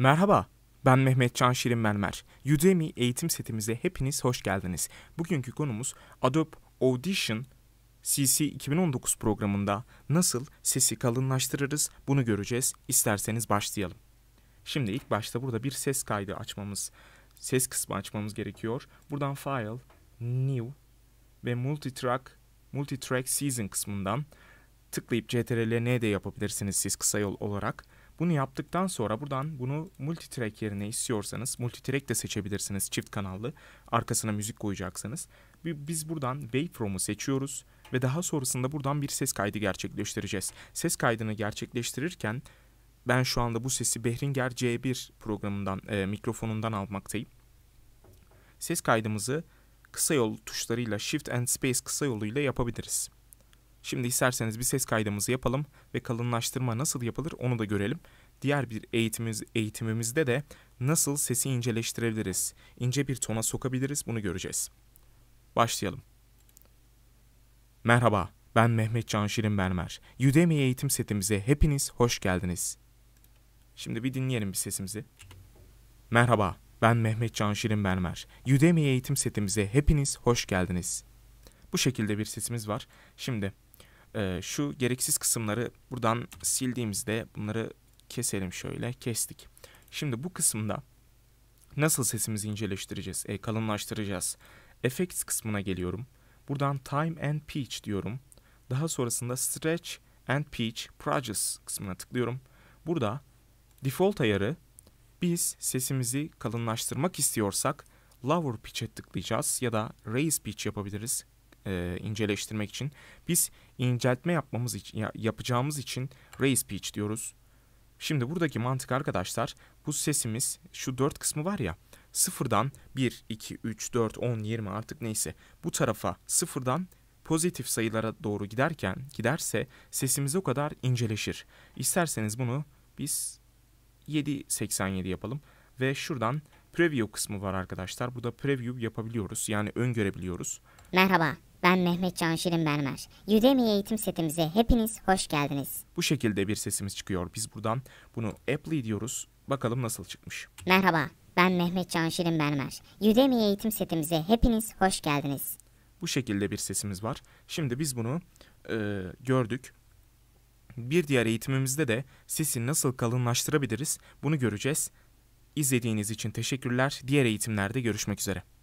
Merhaba, ben Mehmet Can Şirin Mermer. Udemy eğitim setimize hepiniz hoş geldiniz. Bugünkü konumuz Adobe Audition CC 2019 programında nasıl sesi kalınlaştırırız bunu göreceğiz. İsterseniz başlayalım. Şimdi ilk başta burada bir ses kaydı açmamız, ses kısmı açmamız gerekiyor. Buradan File, New ve Multitrack, Multitrack Season kısmından tıklayıp CTRL-N yapabilirsiniz siz kısa yol olarak. Bunu yaptıktan sonra buradan bunu multitrack yerine istiyorsanız multitrack de seçebilirsiniz çift kanallı. Arkasına müzik koyacaksanız. Biz buradan Waveform'u seçiyoruz ve daha sonrasında buradan bir ses kaydı gerçekleştireceğiz. Ses kaydını gerçekleştirirken ben şu anda bu sesi Behringer C1 programından e, mikrofonundan almaktayım. Ses kaydımızı kısa yol tuşlarıyla Shift and Space kısa yoluyla yapabiliriz. Şimdi isterseniz bir ses kaydımızı yapalım ve kalınlaştırma nasıl yapılır onu da görelim. Diğer bir eğitimimiz, eğitimimizde de nasıl sesi inceleştirebiliriz, ince bir tona sokabiliriz bunu göreceğiz. Başlayalım. Merhaba, ben Mehmet Can Şirin Bermer. Udemy eğitim setimize hepiniz hoş geldiniz. Şimdi bir dinleyelim bir sesimizi. Merhaba, ben Mehmet Can Şirin Bermer. Udemy eğitim setimize hepiniz hoş geldiniz. Bu şekilde bir sesimiz var. Şimdi e, şu gereksiz kısımları buradan sildiğimizde bunları keselim şöyle. Kestik. Şimdi bu kısımda nasıl sesimizi inceleştireceğiz, e, kalınlaştıracağız? Effects kısmına geliyorum. Buradan Time and Pitch diyorum. Daha sonrasında Stretch and Pitch Projects kısmına tıklıyorum. Burada default ayarı biz sesimizi kalınlaştırmak istiyorsak lower pitch'e tıklayacağız ya da raise pitch yapabiliriz e, inceleştirmek için. Biz inceltme yapmamız için, yapacağımız için raise pitch diyoruz. Şimdi buradaki mantık arkadaşlar bu sesimiz şu dört kısmı var ya sıfırdan 1, 2, 3, 4, 10, 20 artık neyse bu tarafa sıfırdan pozitif sayılara doğru giderken giderse sesimiz o kadar inceleşir. İsterseniz bunu biz 7.87 yapalım ve şuradan preview kısmı var arkadaşlar. Burada preview yapabiliyoruz yani öngörebiliyoruz. Merhaba ben Mehmet Canşirin Bermer. Udemy eğitim setimize hepiniz hoş geldiniz. Bu şekilde bir sesimiz çıkıyor. Biz buradan bunu Apple diyoruz. Bakalım nasıl çıkmış. Merhaba, ben Mehmet Canşirin Bermer. Udemy eğitim setimize hepiniz hoş geldiniz. Bu şekilde bir sesimiz var. Şimdi biz bunu e, gördük. Bir diğer eğitimimizde de sesi nasıl kalınlaştırabiliriz bunu göreceğiz. İzlediğiniz için teşekkürler. Diğer eğitimlerde görüşmek üzere.